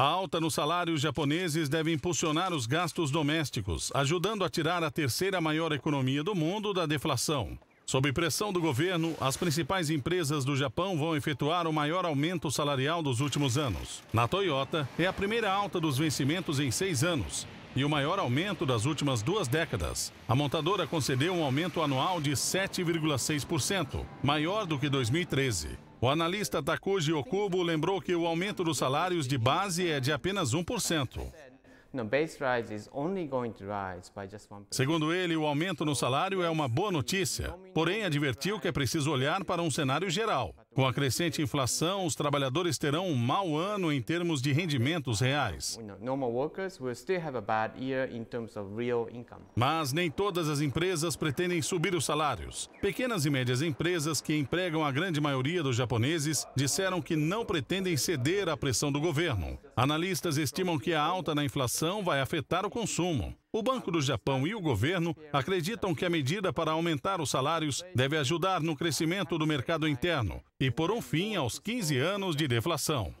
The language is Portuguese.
A alta nos salários japoneses deve impulsionar os gastos domésticos, ajudando a tirar a terceira maior economia do mundo da deflação. Sob pressão do governo, as principais empresas do Japão vão efetuar o maior aumento salarial dos últimos anos. Na Toyota, é a primeira alta dos vencimentos em seis anos e o maior aumento das últimas duas décadas. A montadora concedeu um aumento anual de 7,6%, maior do que 2013. O analista Takuji Okubo lembrou que o aumento dos salários de base é de apenas 1%. Segundo ele, o aumento no salário é uma boa notícia, porém advertiu que é preciso olhar para um cenário geral. Com a crescente inflação, os trabalhadores terão um mau ano em termos de rendimentos reais. Mas nem todas as empresas pretendem subir os salários. Pequenas e médias empresas que empregam a grande maioria dos japoneses disseram que não pretendem ceder à pressão do governo. Analistas estimam que a alta na inflação vai afetar o consumo. O Banco do Japão e o governo acreditam que a medida para aumentar os salários deve ajudar no crescimento do mercado interno e por um fim aos 15 anos de deflação.